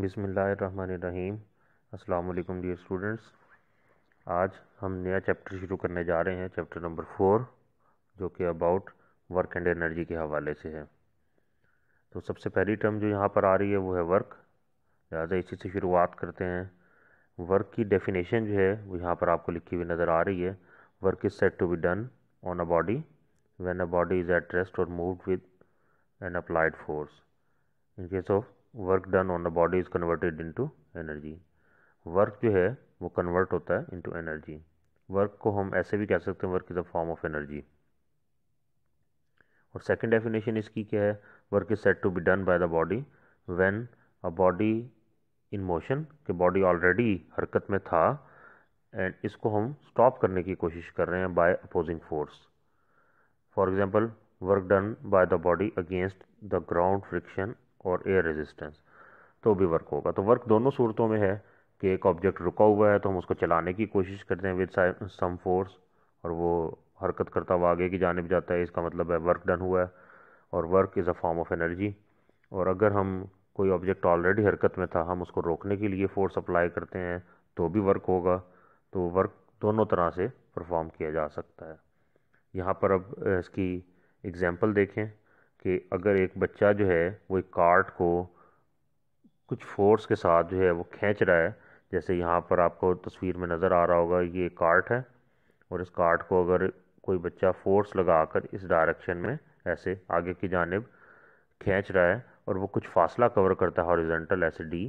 बिसमीम अस्सलाम dear students आज हम नया चैप्टर शुरू करने जा रहे हैं चैप्टर नंबर फोर जो कि अबाउट वर्क एंड एनर्जी के हवाले से है तो सबसे पहली टर्म जो यहाँ पर आ रही है वो है वर्क लिहाजा इसी से शुरुआत करते हैं वर्क की डेफिनेशन जो है वो यहाँ पर आपको लिखी हुई नज़र आ रही है work is set to be done on a body when a body is at rest और move with an applied force in case of work done on the body is converted into energy work जो है वो convert होता है into energy work को हम ऐसे भी कह सकते हैं work is a form of energy और सेकंड डेफिनेशन इसकी क्या है work is set to be done by the body when a body in motion के बॉडी ऑलरेडी हरकत में था एंड इसको हम स्टॉप करने की कोशिश कर रहे हैं by opposing force for example work done by the body against the ground friction और एयर रेजिस्टेंस तो भी वर्क होगा तो वर्क दोनों सूरतों में है कि एक ऑब्जेक्ट रुका हुआ है तो हम उसको चलाने की कोशिश करते हैं विद सम फोर्स और वो हरकत करता हुआ आगे की जानब जाता है इसका मतलब है वर्क डन हुआ है और work is a form of energy और अगर हम कोई ऑब्जेक्ट ऑलरेडी हरकत में था हम उसको रोकने के लिए फोर्स अप्लाई करते हैं तो भी वर्क होगा तो वर्क दोनों तरह से परफॉर्म किया जा सकता है यहाँ पर अब इसकी एग्ज़ाम्पल देखें कि अगर एक बच्चा जो है वो एक कार्ट को कुछ फोर्स के साथ जो है वो खींच रहा है जैसे यहाँ पर आपको तस्वीर में नज़र आ रहा होगा ये कार्ट है और इस कार्ट को अगर कोई बच्चा फोर्स लगाकर इस डायरेक्शन में ऐसे आगे की जानब खींच रहा है और वो कुछ फासला कवर करता है हॉरिजेंटल ऐसे डी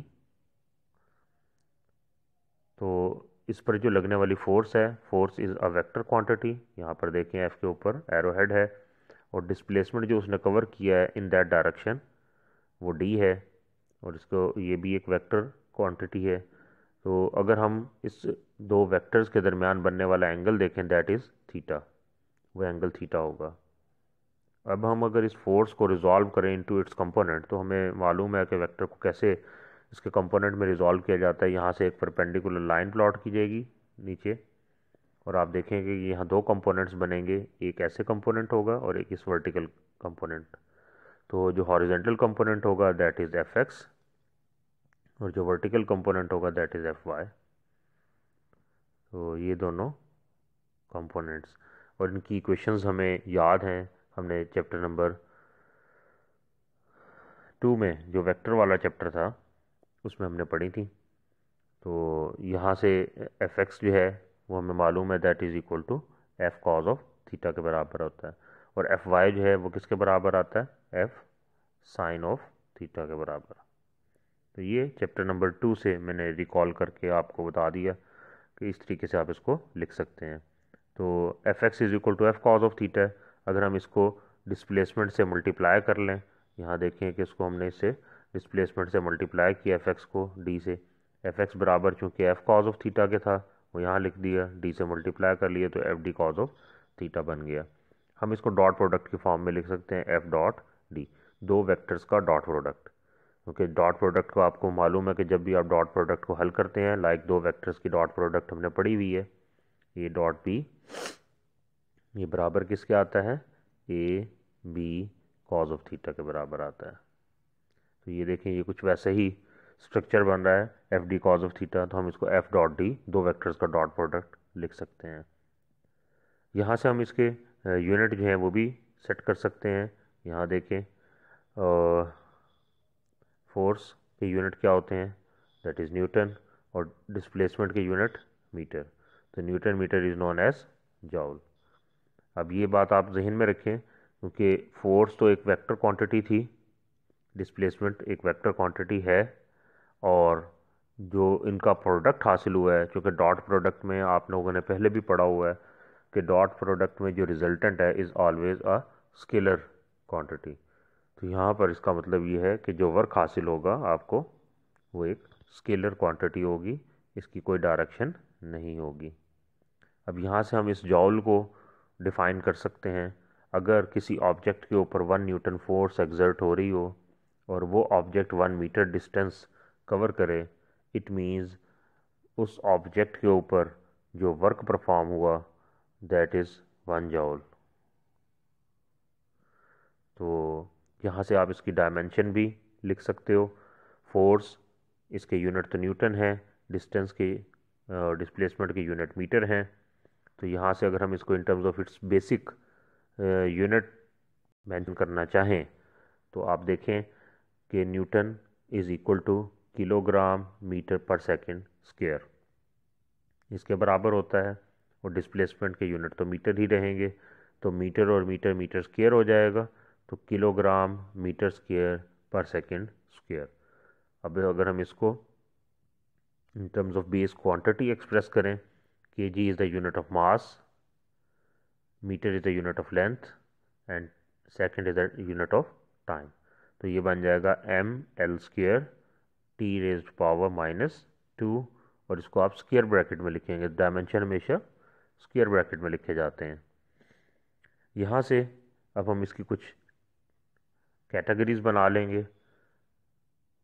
तो इस पर जो लगने वाली फोर्स है force is a vector quantity यहाँ पर देखें एफ के ऊपर एरो हेड है और डिस्प्लेसमेंट जो उसने कवर किया है इन दैट डायरेक्शन वो डी है और इसको ये भी एक वेक्टर क्वांटिटी है तो अगर हम इस दो वेक्टर्स के दरमियान बनने वाला एंगल देखें दैट इज़ थीटा वो एंगल थीटा होगा अब हम अगर इस फोर्स को रिज़ॉल्व करें इनटू इट्स कंपोनेंट तो हमें मालूम है कि वेक्टर को कैसे इसके कंपोनेंट में रिज़ॉल्व किया जाता है यहाँ से एक परपेंडिकुलर लाइन प्लॉट की जाएगी नीचे और आप देखेंगे कि यहाँ दो कंपोनेंट्स बनेंगे एक ऐसे कंपोनेंट होगा और एक इस वर्टिकल कंपोनेंट तो जो हॉरिजेंटल कंपोनेंट होगा दैट इज़ एफ एक्स और जो वर्टिकल कंपोनेंट होगा दैट इज़ एफ वाई तो ये दोनों कंपोनेंट्स और इनकी इक्वेशंस हमें याद हैं हमने चैप्टर नंबर टू में जो वेक्टर वाला चैप्टर था उसमें हमने पढ़ी थी तो यहाँ से एफ एक्स जो है वो हमें मालूम है that is equal to F cos of theta के बराबर होता है और एफ़ वाई जो है वो किसके बराबर आता है एफ़ साइन ऑफ थीटा के बराबर तो ये चैप्टर नंबर टू से मैंने रिकॉल करके आपको बता दिया कि इस तरीके से आप इसको लिख सकते हैं तो F X is equal to F cos of theta अगर हम इसको डिस्प्लेसमेंट से मल्टीप्लाई कर लें यहाँ देखें कि इसको हमने इसे डिस्प्लेसमेंट से मल्टीप्लाई किया एफ एक्स को डी से एफ एक्स बराबर चूँकि एफ कॉज ऑफ थीटा के था वो यहाँ लिख दिया डी से मल्टीप्लाई कर लिए तो F D cos of theta बन गया हम इसको डॉट प्रोडक्ट के फॉर्म में लिख सकते हैं एफ डॉट डी दो वेक्टर्स का डॉट प्रोडक्ट क्योंकि डॉट प्रोडक्ट को आपको मालूम है कि जब भी आप डॉट प्रोडक्ट को हल करते हैं लाइक दो वेक्टर्स की डॉट प्रोडक्ट हमने पढ़ी हुई है ए डॉट बी ये बराबर किसके आता है A B cos of theta के बराबर आता है तो ये देखें ये कुछ वैसे ही स्ट्रक्चर बन रहा है F D cos of theta तो हम इसको एफ डॉट डी दो वेक्टर्स का डॉट प्रोडक्ट लिख सकते हैं यहाँ से हम इसके यूनिट जो हैं वो भी सेट कर सकते हैं यहाँ देखें फोर्स के यूनिट क्या होते हैं दैट इज़ न्यूटन और डिस्प्लेसमेंट के यूनिट मीटर तो newton metre is known as joule अब ये बात आप जहन में रखें क्योंकि फोर्स तो एक वेक्टर क्वांटिटी थी डिस्प्लेसमेंट एक वेक्टर क्वांटिटी है और जो इनका प्रोडक्ट हासिल हुआ है क्योंकि डॉट प्रोडक्ट में आप लोगों ने पहले भी पढ़ा हुआ है कि डॉट प्रोडक्ट में जो रिजल्टेंट है is always a scalar quantity तो यहाँ पर इसका मतलब ये है कि जो वर्क हासिल होगा आपको वो एक स्केलर क्वांटिटी होगी इसकी कोई डायरेक्शन नहीं होगी अब यहाँ से हम इस जॉल को डिफ़ाइन कर सकते हैं अगर किसी ऑब्जेक्ट के ऊपर वन न्यूटन फोर्स एग्जर्ट हो रही हो और वो object one metre distance cover करे इट मीन्स उस ऑब्जेक्ट के ऊपर जो वर्क परफॉर्म हुआ दैट इज़ वन जाउल तो यहाँ से आप इसकी डायमेंशन भी लिख सकते हो फोर्स इसके यूनिट तो न्यूटन है डिस्टेंस के डिस्प्लेसमेंट के यूनिट मीटर हैं तो यहाँ से अगर हम इसको in terms of its basic unit mention करना चाहें तो आप देखें कि newton is equal to kilogram metre per second square इसके बराबर होता है और डिस्प्लेसमेंट के यूनिट तो मीटर ही रहेंगे तो मीटर और मीटर मीटर स्केयर हो जाएगा तो kilogram metre square per second square अब अगर हम इसको in terms of base quantity express करें K G is the unit of mass metre is the unit of length and second is the unit of time तो ये बन जाएगा M L square T raise power minus two और इसको आप square bracket में लिखेंगे डायमेंशन हमेशा स्केयर ब्रैकेट में लिखे जाते हैं यहाँ से अब हम इसकी कुछ कैटेगरीज बना लेंगे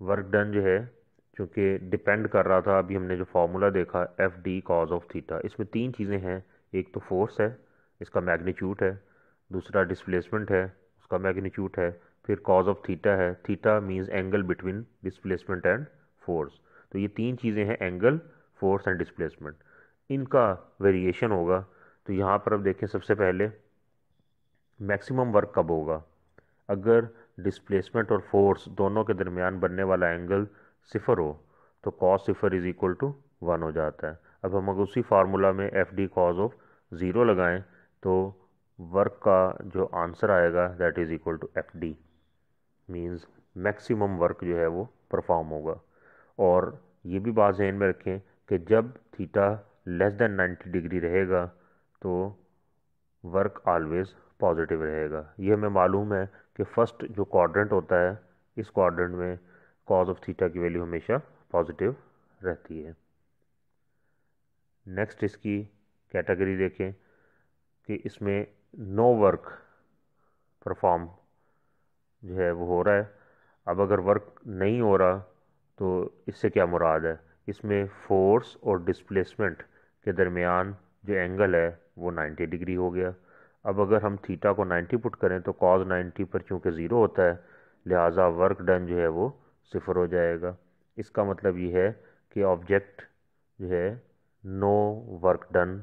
वर्क डन जो है क्योंकि डिपेंड कर रहा था अभी हमने जो फार्मूला देखा F D cos of theta इसमें तीन चीज़ें हैं एक तो फोर्स है इसका मैग्नीट्यूड है दूसरा डिस्प्लेसमेंट है उसका मैग्नीट्यूड है फिर कॉज ऑफ थीटा है theta means angle between displacement and force तो ये तीन चीज़ें हैं एंगल फोर्स एंड डिस्प्लेसमेंट इनका वेरिएशन होगा तो यहाँ पर अब देखें सबसे पहले मैक्सिमम वर्क कब होगा अगर डिस्प्लेसमेंट और फोर्स दोनों के दरमियान बनने वाला एंगल सिफर हो तो कॉज सिफर इज़ इक्वल टू वन हो जाता है अब हम अगर उसी फार्मूला में F D cos of zero लगाएं तो वर्क का जो आंसर आएगा that is equal to F D means maximum work जो है वो परफॉर्म होगा और ये भी बात जहन में रखें कि जब थीटा लेस दैन 90 डिग्री रहेगा तो वर्क ऑलवेज़ पॉजिटिव रहेगा ये हमें मालूम है कि फ़र्स्ट जो क्वाड्रेंट होता है इस क्वाड्रेंट में कॉज ऑफ थीटा की वैल्यू हमेशा पॉजिटिव रहती है नेक्स्ट इसकी कैटेगरी देखें कि इसमें नो वर्क परफॉर्म जो है वो हो रहा है अब अगर वर्क नहीं हो रहा तो इससे क्या मुराद है इसमें फोर्स और डिस्प्लेसमेंट के दरमियान जो एंगल है वो 90 डिग्री हो गया अब अगर हम थीटा को 90 पुट करें तो कॉज 90 पर चूँकि ज़ीरो होता है लिहाजा वर्क डन जो है वो सिफर हो जाएगा इसका मतलब ये है कि ऑब्जेक्ट जो है नो वर्क डन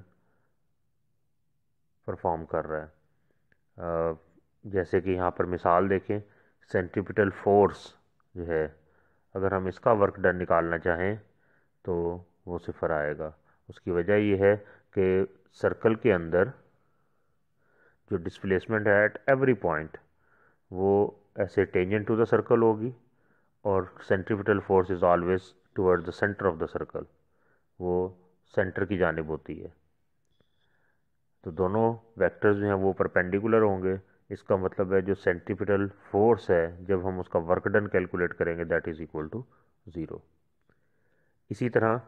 परफॉर्म कर रहा है जैसे कि यहाँ पर मिसाल देखें सेंट्रिपिटल फोर्स जो है अगर हम इसका वर्क डन निकालना चाहें तो वो सिफर आएगा उसकी वजह ये है कि सर्कल के अंदर जो डिस्प्लेसमेंट है एट एवरी पॉइंट वो ऐसे टेंजेंट टू द सर्कल होगी और centripetal force is always toward the centre of the circle वो सेंटर की जानब होती है तो दोनों वेक्टर्स जो हैं वो परपेंडिकुलर होंगे इसका मतलब है जो सेंट्रीपिटल फोर्स है जब हम उसका वर्क डन कैलकुलेट करेंगे that is equal to zero इसी तरह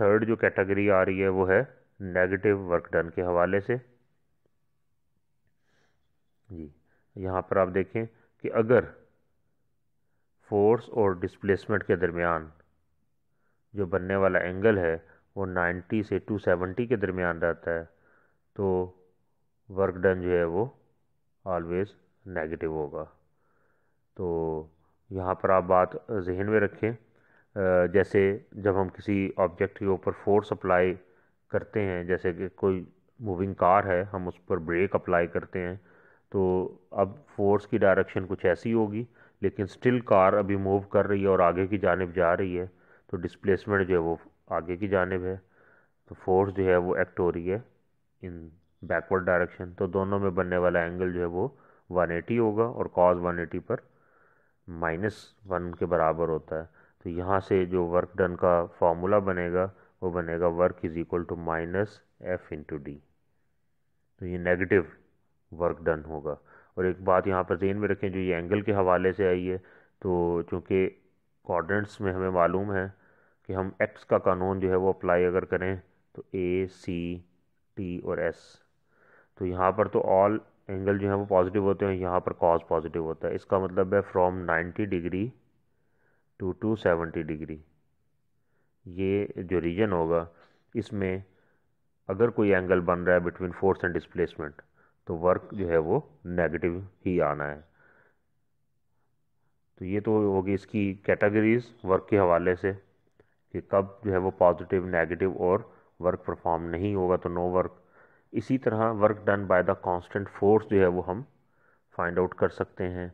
थर्ड जो कैटेगरी आ रही है वो है नेगेटिव वर्क डन के हवाले से जी यहाँ पर आप देखें कि अगर फोर्स और डिस्प्लेसमेंट के दरमियान जो बनने वाला एंगल है वो 90 से 270 के दरमियान रहता है तो वर्क डन जो है वो ऑलवेज़ नेगेटिव होगा तो यहाँ पर आप बात जहन में रखें जैसे जब हम किसी ऑब्जेक्ट के ऊपर फोर्स अप्लाई करते हैं जैसे कि कोई मूविंग कार है हम उस पर ब्रेक अप्लाई करते हैं तो अब फोर्स की डायरेक्शन कुछ ऐसी होगी लेकिन स्टिल कार अभी मूव कर रही है और आगे की जानब जा रही है तो डिस्प्लेसमेंट जो है वो आगे की जानब है तो फोर्स जो है वो एक्ट हो रही है इन बैकवर्ड डायरेक्शन तो दोनों में बनने वाला एंगल जो है वो 180 होगा और कॉज 180 पर माइनस वन के बराबर होता है तो यहाँ से जो वर्क डन का फॉर्मूला बनेगा वो बनेगा work is equal to minus F into D तो ये नेगेटिव वर्क डन होगा और एक बात यहाँ पर जेन में रखें जो ये एंगल के हवाले से आई है तो चूँकि कॉर्डेंट्स में हमें मालूम है कि हम एक्स का कानून जो है वो अप्लाई अगर करें तो ए सी टी और एस तो यहाँ पर तो ऑल एंगल जो है वो पॉजिटिव होते हैं यहाँ पर कॉज पॉजिटिव होता है इसका मतलब है from 90 degree to two seventy degree ये जो रीजन होगा इसमें अगर कोई एंगल बन रहा है बिटवीन फोर्स एंड डिस्प्लेसमेंट तो वर्क जो है वो नेगेटिव ही आना है तो ये तो होगी इसकी कैटेगरीज वर्क के हवाले से कि कब जो है वो पॉजिटिव नेगेटिव और वर्क परफॉर्म नहीं होगा तो नो वर्क इसी तरह work done by the constant force जो है वो हम फाइंड आउट कर सकते हैं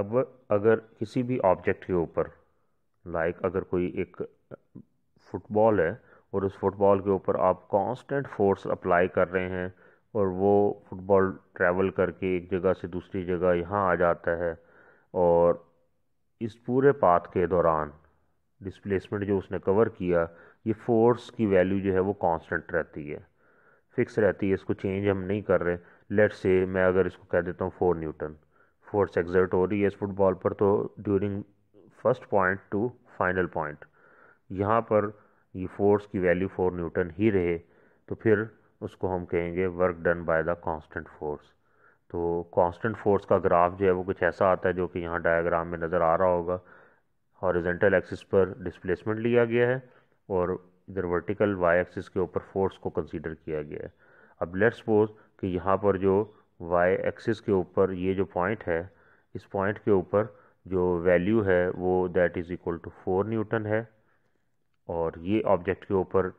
अब अगर किसी भी ऑब्जेक्ट के ऊपर लाइक अगर कोई एक फुटबॉल है और उस फुटबॉल के ऊपर आप कांस्टेंट फोर्स अप्लाई कर रहे हैं और वो फुटबॉल ट्रैवल करके एक जगह से दूसरी जगह यहाँ आ जाता है और इस पूरे पाथ के दौरान डिस्प्लेसमेंट जो उसने कवर किया ये फोर्स की वैल्यू जो है वो कांस्टेंट रहती है फिक्स रहती है इसको चेंज हम नहीं कर रहे लेट से मैं अगर इसको कह देता हूँ फोर न्यूटन फोर्स एग्जर्ट हो रही है इस फुटबॉल पर तो during first point to final point यहाँ पर ये फोर्स की वैल्यू फोर न्यूटन ही रहे तो फिर उसको हम कहेंगे work done by the constant force तो कांस्टेंट फोर्स का ग्राफ जो है वो कुछ ऐसा आता है जो कि यहाँ डायग्राम में नज़र आ रहा होगा हॉरिजेंटल एक्सिस पर डिस्प्लेसमेंट लिया गया है और इधर वर्टिकल वाई एक्सिस के ऊपर फोर्स को कंसीडर किया गया है अब लेट्स सपोज कि यहाँ पर जो वाई एक्सिस के ऊपर ये जो पॉइंट है इस पॉइंट के ऊपर जो वैल्यू है वो that is equal to four newton है और ये ऑब्जेक्ट के ऊपर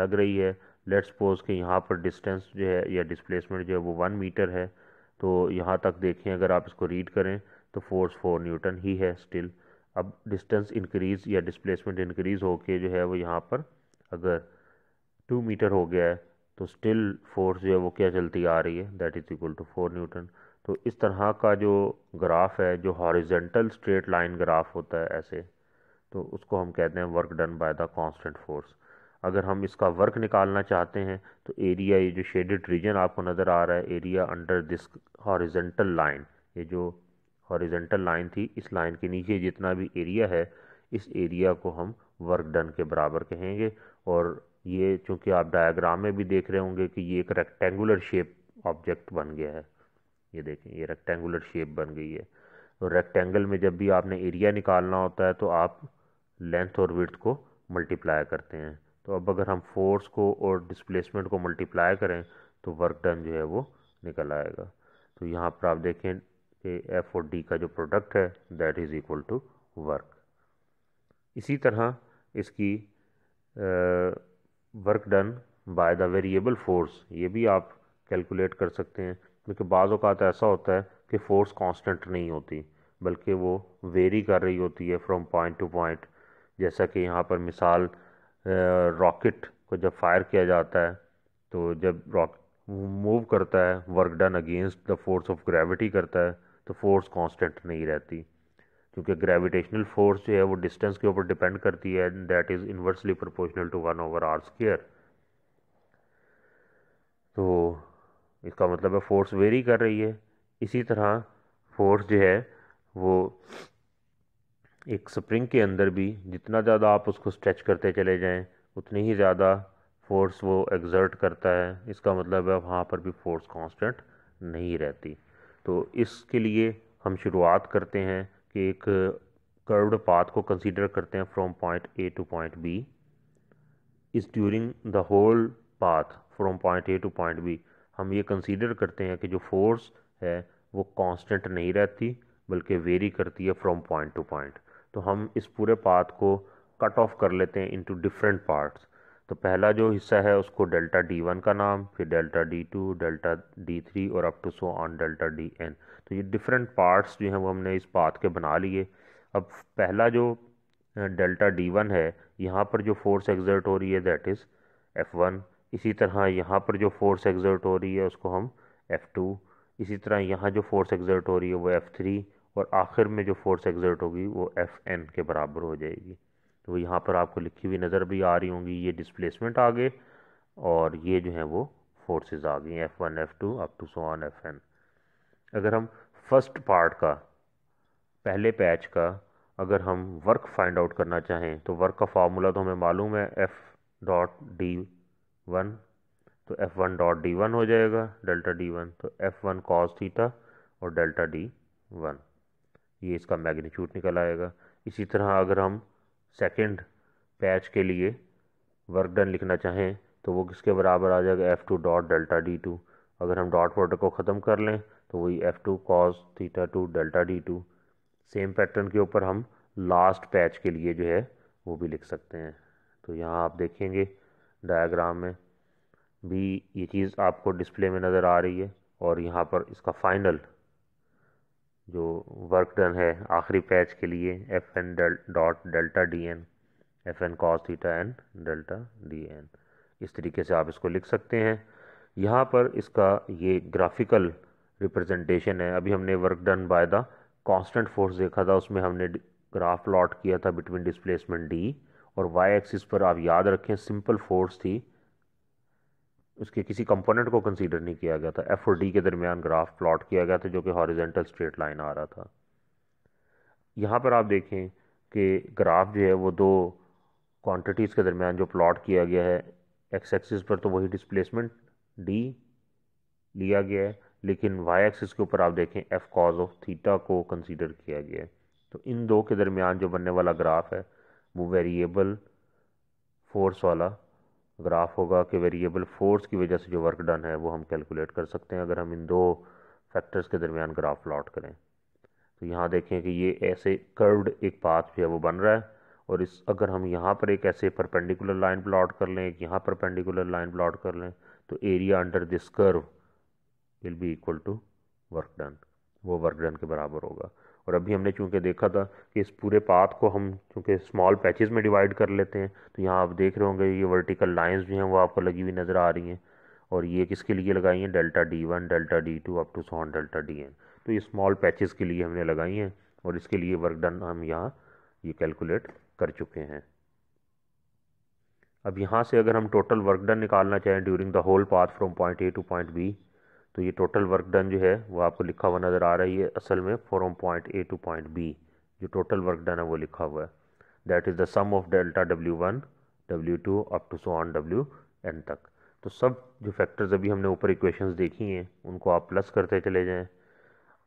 लग रही है लेट्स सपोज कि यहाँ पर डिस्टेंस जो है या डिस्प्लेसमेंट जो है वो वन मीटर है तो यहाँ तक देखें अगर आप इसको रीड करें तो फोर्स फोर न्यूटन ही है स्टिल अब डिस्टेंस इंक्रीज़ या डिस्प्लेसमेंट इंक्रीज़ होके जो है वो यहाँ पर अगर टू मीटर हो गया है तो स्टिल फोर्स जो है वो क्या चलती आ रही है that is equal to four newton तो इस तरह का जो ग्राफ है जो हॉरिजेंटल स्ट्रेट लाइन ग्राफ होता है ऐसे तो उसको हम कहते हैं work done by the constant force अगर हम इसका वर्क निकालना चाहते हैं तो एरिया ये जो शेडेड रीजन आपको नज़र आ रहा है area under this horizontal line ये जो हॉरिजेंटल लाइन थी इस लाइन के नीचे जितना भी एरिया है इस एरिया को हम वर्क डन के बराबर कहेंगे और ये चूँकि आप डायग्राम में भी देख रहे होंगे कि ये एक रेक्टेंगुलर शेप ऑब्जेक्ट बन गया है ये देखें ये रेक्टेंगुलर शेप बन गई है और रेक्टेंगल में जब भी आपने एरिया निकालना होता है तो आप लेंथ और विर्थ को मल्टीप्लाई करते हैं तो अब अगर हम फोर्स को और डिस्प्लेसमेंट को मल्टीप्लाई करें तो वर्क डन जो है वो निकल आएगा तो यहाँ पर आप देखें कि एफ और डी का जो प्रोडक्ट है that is equal to work इसी तरह इसकी work done by the variable force ये भी आप कैलकुलेट कर सकते हैं क्योंकि बाज़ अवत ऐसा होता है कि फ़ोर्स कांस्टेंट नहीं होती बल्कि वो वेरी कर रही होती है फ्रॉम पॉइंट टू पॉइंट जैसा कि यहाँ पर मिसाल रॉकेट को जब फायर किया जाता है तो जब रॉक मूव करता है work done against the force of gravity करता है तो फोर्स कांस्टेंट नहीं रहती क्योंकि ग्रेविटेशनल फोर्स जो है वो डिस्टेंस के ऊपर डिपेंड करती है that is inversely proportional to one over R square तो इसका मतलब है फोर्स वेरी कर रही है इसी तरह फोर्स जो है वो एक स्प्रिंग के अंदर भी जितना ज़्यादा आप उसको स्ट्रेच करते चले जाएं उतनी ही ज़्यादा फोर्स वो एग्जर्ट करता है इसका मतलब है वहाँ पर भी फोर्स कांस्टेंट नहीं रहती तो इसके लिए हम शुरुआत करते हैं कि एक कर्व्ड पाथ को कंसीडर करते हैं from point A to point B इस during the whole path from point A to point B हम ये कंसीडर करते हैं कि जो फोर्स है वो कांस्टेंट नहीं रहती बल्कि वेरी करती है फ्रॉम पॉइंट टू पॉइंट तो हम इस पूरे पाथ को कट ऑफ कर लेते हैं इनटू डिफरेंट पार्ट्स तो पहला जो हिस्सा है उसको डेल्टा डी वन का नाम फिर delta D two delta D three और up to so on delta D N तो ये डिफरेंट पार्ट्स जो हैं वो हमने इस पाथ के बना लिए अब पहला जो डेल्टा डी वन है यहाँ पर जो फोर्स एग्जर्ट हो रही है दैट इज़ एफ़ वन इसी तरह यहाँ पर जो फोर्स एग्जर्ट हो रही है उसको हम एफ़ टू इसी तरह यहाँ जो फोर्स एग्जर्ट हो रही है वो एफ़ थ्री और आखिर में जो फोर्स एग्जर्ट होगी वो एफ़ एन के बराबर हो जाएगी तो यहाँ पर आपको लिखी हुई नज़र भी आ रही होंगी ये डिस्प्लेसमेंट आ गए और ये जो है वो फोर्सेस आ गई F one F two up to so on F N अगर हम फर्स्ट पार्ट का पहले पैच का अगर हम वर्क फाइंड आउट करना चाहें तो वर्क का फार्मूला तो हमें मालूम है एफ़ डॉट डी वन तो F one dot D one हो जाएगा डेल्टा डी वन तो एफ़ वन कॉस थीटा और डेल्टा डी वन ये इसका मैग्नीट्यूड निकल आएगा इसी तरह अगर हम सेकंड पैच के लिए वर्क डन लिखना चाहें तो वो किसके बराबर आ जाएगा F two dot delta D two अगर हम डॉट प्रोडक्ट को ख़त्म कर लें तो वही F two cos theta two delta D two same pattern के ऊपर हम लास्ट पैच के लिए जो है वो भी लिख सकते हैं तो यहाँ आप देखेंगे डायग्राम में भी ये चीज़ आपको डिस्प्ले में नज़र आ रही है और यहाँ पर इसका फाइनल जो वर्क डन है आखिरी पैच के लिए F N dot delta D N F N cos theta N delta D N इस तरीके से आप इसको लिख सकते हैं यहाँ पर इसका ये ग्राफिकल रिप्रेजेंटेशन है अभी हमने work done by the constant force देखा था उसमें हमने ग्राफ प्लॉट किया था बिटवीन डिस्प्लेसमेंट डी और वाई एक्सिस पर आप याद रखें सिंपल फोर्स थी उसके किसी कंपोनेंट को कंसीडर नहीं किया गया था एफ और डी के दरमियान ग्राफ प्लॉट किया गया था जो कि हॉरिजेंटल स्ट्रेट लाइन आ रहा था यहाँ पर आप देखें कि ग्राफ जो है वो दो क्वांटिटीज़ के दरमियान जो प्लॉट किया गया है एक्स एक्सिस पर तो वही डिस्प्लेसमेंट डी लिया गया है लेकिन वाई एक्सिस के ऊपर आप देखें एफ कॉज ऑफ थीटा को कंसीडर किया गया है तो इन दो के दरमियान जो बनने वाला ग्राफ है वो वेरिएबल फोर्स वाला ग्राफ होगा कि वेरिएबल फोर्स की वजह से जो वर्क डन है वो हम कैलकुलेट कर सकते हैं अगर हम इन दो फैक्टर्स के दरमियान ग्राफ प्लॉट करें तो यहाँ देखें कि ये ऐसे कर्व्ड एक पाथ जो है वो बन रहा है और इस अगर हम यहाँ पर एक ऐसे परपेंडिकुलर लाइन प्लॉट कर लें एक यहाँ परपेंडिकुलर लाइन प्लॉट कर लें तो area under this curve will be equal to work done वो वर्क डन के बराबर होगा और अभी हमने चूंकि देखा था कि इस पूरे पाथ को हम चूंकि स्मॉल पैचेस में डिवाइड कर लेते हैं तो यहाँ आप देख रहे होंगे ये वर्टिकल लाइंस भी हैं वो आपको लगी हुई नज़र आ रही हैं और ये किसके लिए लगाई हैं delta D one delta D two up to so on delta D N तो ये स्मॉल पैचेस के लिए हमने लगाई हैं और इसके लिए वर्क डन हम यहाँ ये कैलकुलेट कर चुके हैं अब यहाँ से अगर हम टोटल वर्क डन निकालना चाहें during the whole path from point A to point B तो ये टोटल वर्क डन जो है वो आपको लिखा हुआ नज़र आ रही है असल में from point A to point B जो टोटल वर्क डन है वो लिखा हुआ है that is the sum of delta W one W two up to so on W N तक तो सब जो फैक्टर्स अभी हमने ऊपर इक्वेशंस देखी हैं उनको आप प्लस करते चले जाएँ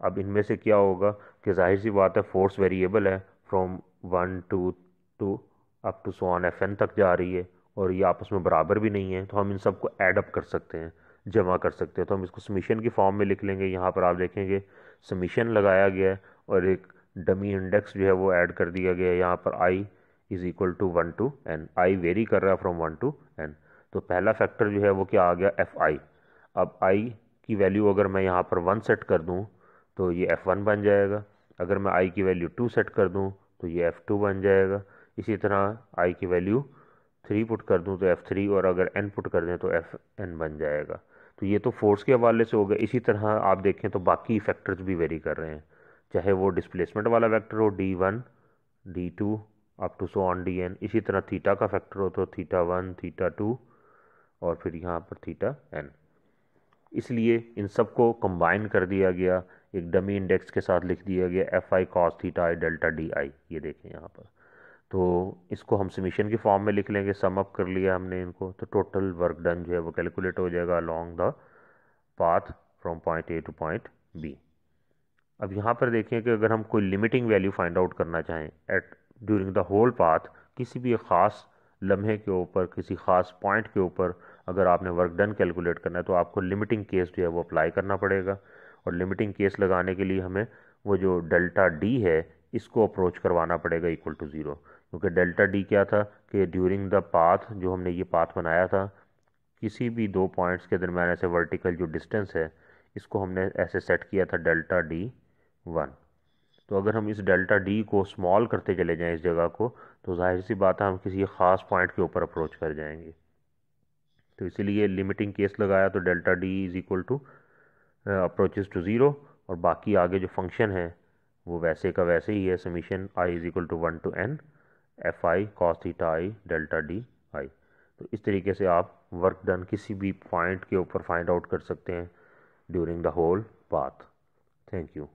अब इनमें से क्या होगा कि जाहिर सी बात है फोर्स वेरिएबल है from one to two up to so on F N तक जा रही है और ये आपस में बराबर भी नहीं है तो हम इन सबको एडअप कर सकते हैं जमा कर सकते हो तो हम इसको समीशन की फॉर्म में लिख लेंगे यहाँ पर आप देखेंगे समीशन लगाया गया है और एक डमी इंडेक्स जो है वो ऐड कर दिया गया है यहाँ पर I is equal to one to N I vary कर रहा है फ्रॉम वन टू एन तो पहला फैक्टर जो है वो क्या आ गया एफ़ आई अब आई की वैल्यू अगर मैं यहाँ पर वन सेट कर दूँ तो ये एफ़ वन बन जाएगा अगर मैं आई की वैल्यू टू सेट कर दूँ तो ये एफ़ टू बन जाएगा इसी तरह आई की वैल्यू थ्री पुट कर दूँ तो एफ़ थ्री और अगर एन पुट कर दें तो एफ़ एन बन जाएगा तो ये तो फोर्स के हवाले से हो गया इसी तरह आप देखें तो बाकी फैक्टर्स भी वेरी कर रहे हैं चाहे वो डिस्प्लेसमेंट वाला फैक्टर हो D one D two up to so on D N इसी तरह थीटा का फैक्टर हो तो थीटा वन थीटा टू और फिर यहाँ पर थीटा एन इसलिए इन सब को कंबाइन कर दिया गया एक डमी इंडेक्स के साथ लिख दिया गया F I cos theta I delta D I ये देखें यहाँ पर तो इसको हम समीशन के फॉर्म में लिख लेंगे सम अप कर लिया हमने इनको तो टोटल वर्क डन जो है वो कैलकुलेट हो जाएगा along the path from point A to point B अब यहाँ पर देखें कि अगर हम कोई लिमिटिंग वैल्यू फाइंड आउट करना चाहें at during the whole path किसी भी ख़ास लम्हे के ऊपर किसी ख़ास पॉइंट के ऊपर अगर आपने वर्क डन कैलकुलेट करना है तो आपको लिमिटिंग केस जो है वो अप्लाई करना पड़ेगा और लिमिटिंग केस लगाने के लिए हमें वो जो डेल्टा डी है इसको अप्रोच करवाना पड़ेगा इक्वल टू ज़ीरो क्योंकि डेल्टा डी क्या था कि ड्यूरिंग द पाथ जो हमने ये पाथ बनाया था किसी भी दो पॉइंट्स के दरम्यान ऐसे वर्टिकल जो डिस्टेंस है इसको हमने ऐसे सेट किया था डेल्टा डी वन तो अगर हम इस डेल्टा डी को स्मॉल करते चले जाएं इस जगह को तो जाहिर सी बात है हम किसी ख़ास पॉइंट के ऊपर अप्रोच कर जाएंगे तो इसीलिए लिमिटिंग केस लगाया तो delta D is equal to approaches to zero और बाकी आगे जो फंक्शन है वो वैसे का वैसे ही है summation I is equal to one to N F I cos theta I delta D I तो इस तरीके से आप वर्क डन किसी भी पॉइंट के ऊपर फाइंड आउट कर सकते हैं during the whole path thank you